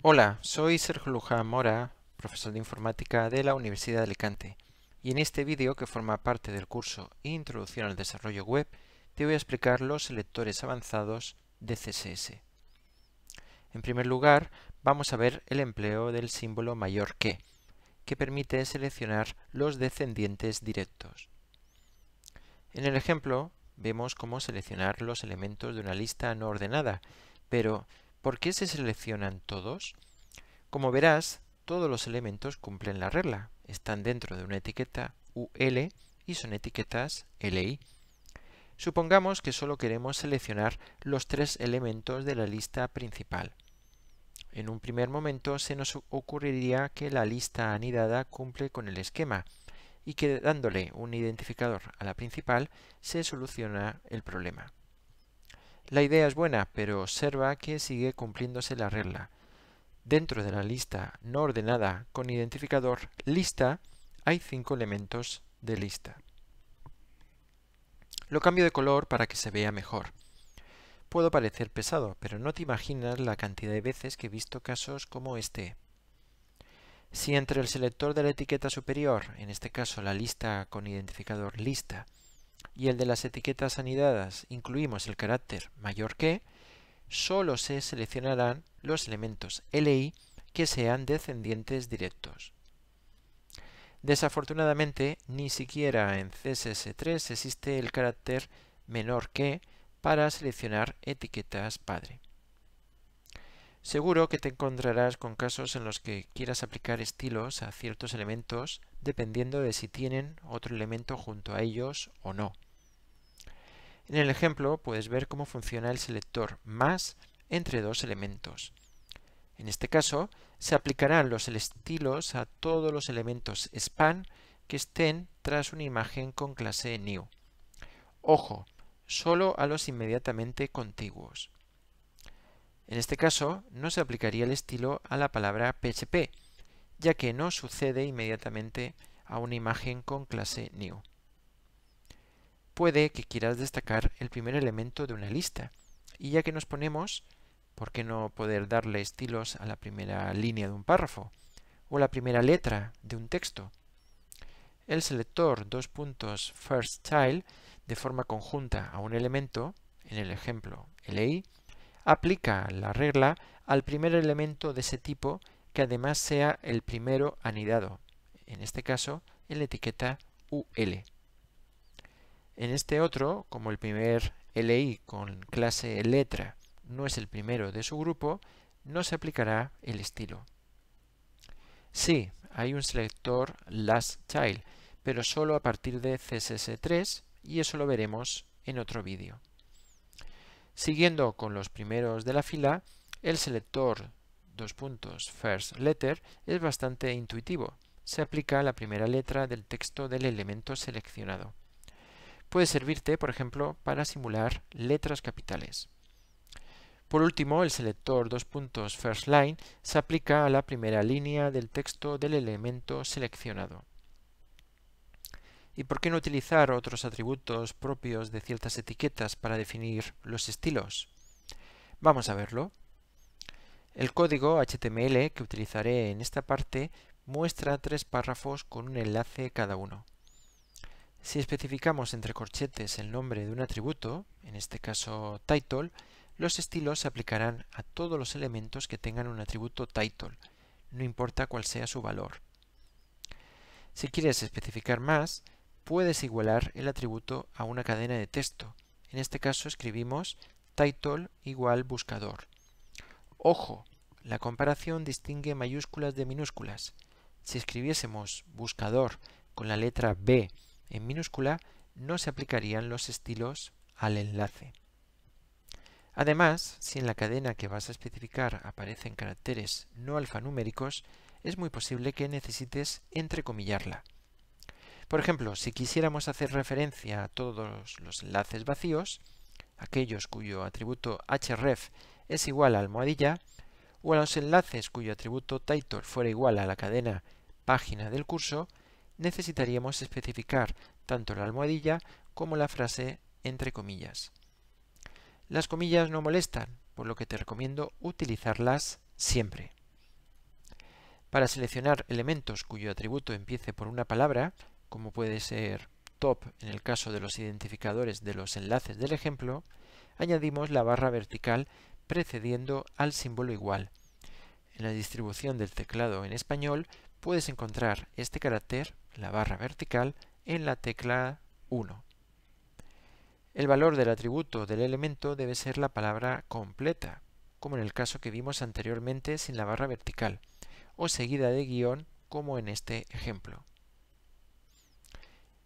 Hola, soy Sergio Luján Mora, profesor de informática de la Universidad de Alicante, y en este vídeo, que forma parte del curso Introducción al Desarrollo Web, te voy a explicar los selectores avanzados de CSS. En primer lugar, vamos a ver el empleo del símbolo mayor que, que permite seleccionar los descendientes directos. En el ejemplo, vemos cómo seleccionar los elementos de una lista no ordenada, pero ¿Por qué se seleccionan todos? Como verás, todos los elementos cumplen la regla, están dentro de una etiqueta UL y son etiquetas LI. Supongamos que solo queremos seleccionar los tres elementos de la lista principal. En un primer momento se nos ocurriría que la lista anidada cumple con el esquema y que dándole un identificador a la principal se soluciona el problema. La idea es buena, pero observa que sigue cumpliéndose la regla. Dentro de la lista no ordenada con identificador lista hay cinco elementos de lista. Lo cambio de color para que se vea mejor. Puedo parecer pesado, pero no te imaginas la cantidad de veces que he visto casos como este. Si entre el selector de la etiqueta superior, en este caso la lista con identificador lista, y el de las etiquetas anidadas incluimos el carácter mayor que, solo se seleccionarán los elementos LI que sean descendientes directos. Desafortunadamente, ni siquiera en CSS3 existe el carácter menor que para seleccionar etiquetas padre. Seguro que te encontrarás con casos en los que quieras aplicar estilos a ciertos elementos dependiendo de si tienen otro elemento junto a ellos o no. En el ejemplo puedes ver cómo funciona el selector más entre dos elementos. En este caso, se aplicarán los estilos a todos los elementos span que estén tras una imagen con clase new. Ojo, solo a los inmediatamente contiguos. En este caso, no se aplicaría el estilo a la palabra PHP, ya que no sucede inmediatamente a una imagen con clase new. Puede que quieras destacar el primer elemento de una lista. Y ya que nos ponemos, ¿por qué no poder darle estilos a la primera línea de un párrafo? O la primera letra de un texto. El selector dos puntos first style de forma conjunta a un elemento, en el ejemplo LI, aplica la regla al primer elemento de ese tipo que además sea el primero anidado, en este caso en la etiqueta UL. En este otro, como el primer LI con clase letra no es el primero de su grupo, no se aplicará el estilo. Sí, hay un selector last child, pero solo a partir de CSS3 y eso lo veremos en otro vídeo. Siguiendo con los primeros de la fila, el selector dos puntos first letter es bastante intuitivo. Se aplica la primera letra del texto del elemento seleccionado puede servirte, por ejemplo, para simular letras capitales. Por último, el selector dos puntos first line se aplica a la primera línea del texto del elemento seleccionado. ¿Y por qué no utilizar otros atributos propios de ciertas etiquetas para definir los estilos? Vamos a verlo. El código HTML que utilizaré en esta parte muestra tres párrafos con un enlace cada uno. Si especificamos entre corchetes el nombre de un atributo, en este caso title, los estilos se aplicarán a todos los elementos que tengan un atributo title, no importa cuál sea su valor. Si quieres especificar más, puedes igualar el atributo a una cadena de texto. En este caso escribimos title igual buscador. Ojo, la comparación distingue mayúsculas de minúsculas. Si escribiésemos buscador con la letra B en minúscula no se aplicarían los estilos al enlace. Además, si en la cadena que vas a especificar aparecen caracteres no alfanuméricos, es muy posible que necesites entrecomillarla. Por ejemplo, si quisiéramos hacer referencia a todos los enlaces vacíos, aquellos cuyo atributo href es igual a almohadilla, o a los enlaces cuyo atributo title fuera igual a la cadena página del curso, necesitaríamos especificar tanto la almohadilla como la frase entre comillas. Las comillas no molestan, por lo que te recomiendo utilizarlas siempre. Para seleccionar elementos cuyo atributo empiece por una palabra, como puede ser top en el caso de los identificadores de los enlaces del ejemplo, añadimos la barra vertical precediendo al símbolo igual. En la distribución del teclado en español puedes encontrar este carácter, la barra vertical, en la tecla 1. El valor del atributo del elemento debe ser la palabra completa, como en el caso que vimos anteriormente sin la barra vertical, o seguida de guión, como en este ejemplo.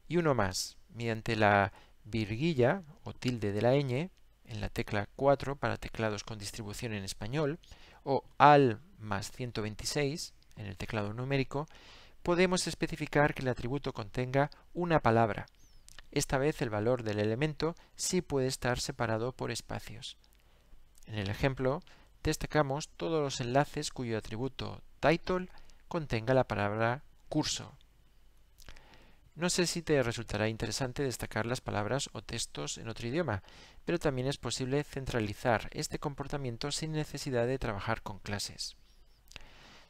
Y uno más, mediante la virguilla o tilde de la ñ, en la tecla 4 para teclados con distribución en español, o al más 126, en el teclado numérico, podemos especificar que el atributo contenga una palabra. Esta vez el valor del elemento sí puede estar separado por espacios. En el ejemplo, destacamos todos los enlaces cuyo atributo title contenga la palabra curso. No sé si te resultará interesante destacar las palabras o textos en otro idioma, pero también es posible centralizar este comportamiento sin necesidad de trabajar con clases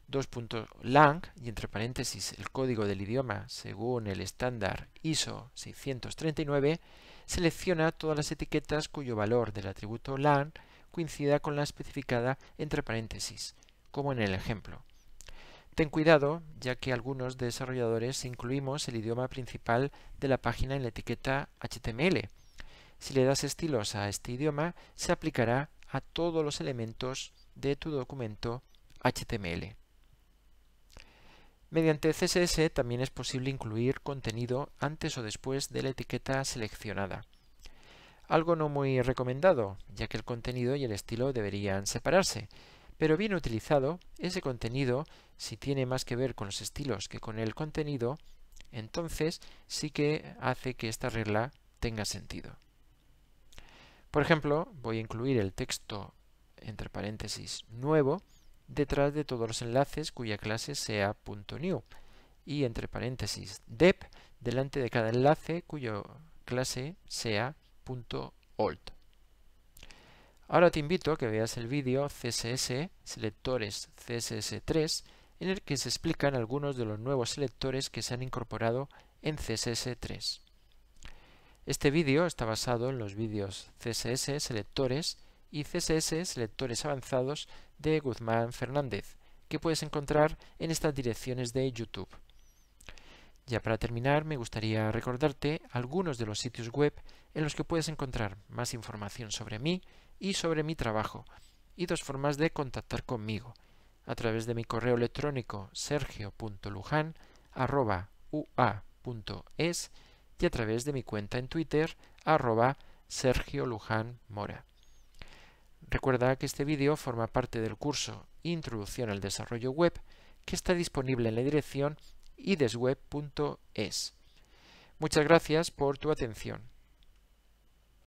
dos lang y entre paréntesis el código del idioma según el estándar ISO 639, selecciona todas las etiquetas cuyo valor del atributo lang coincida con la especificada entre paréntesis, como en el ejemplo. Ten cuidado, ya que algunos desarrolladores incluimos el idioma principal de la página en la etiqueta HTML. Si le das estilos a este idioma, se aplicará a todos los elementos de tu documento HTML. Mediante CSS también es posible incluir contenido antes o después de la etiqueta seleccionada. Algo no muy recomendado, ya que el contenido y el estilo deberían separarse, pero bien utilizado, ese contenido, si tiene más que ver con los estilos que con el contenido, entonces sí que hace que esta regla tenga sentido. Por ejemplo, voy a incluir el texto entre paréntesis nuevo detrás de todos los enlaces cuya clase sea .new y entre paréntesis dep delante de cada enlace cuya clase sea .old. Ahora te invito a que veas el vídeo CSS Selectores CSS3 en el que se explican algunos de los nuevos selectores que se han incorporado en CSS3. Este vídeo está basado en los vídeos CSS Selectores y CSS Selectores Avanzados de Guzmán Fernández, que puedes encontrar en estas direcciones de YouTube. Ya para terminar, me gustaría recordarte algunos de los sitios web en los que puedes encontrar más información sobre mí y sobre mi trabajo, y dos formas de contactar conmigo, a través de mi correo electrónico sergio.lujan.ua.es y a través de mi cuenta en Twitter arroba Recuerda que este vídeo forma parte del curso Introducción al Desarrollo Web que está disponible en la dirección idesweb.es. Muchas gracias por tu atención.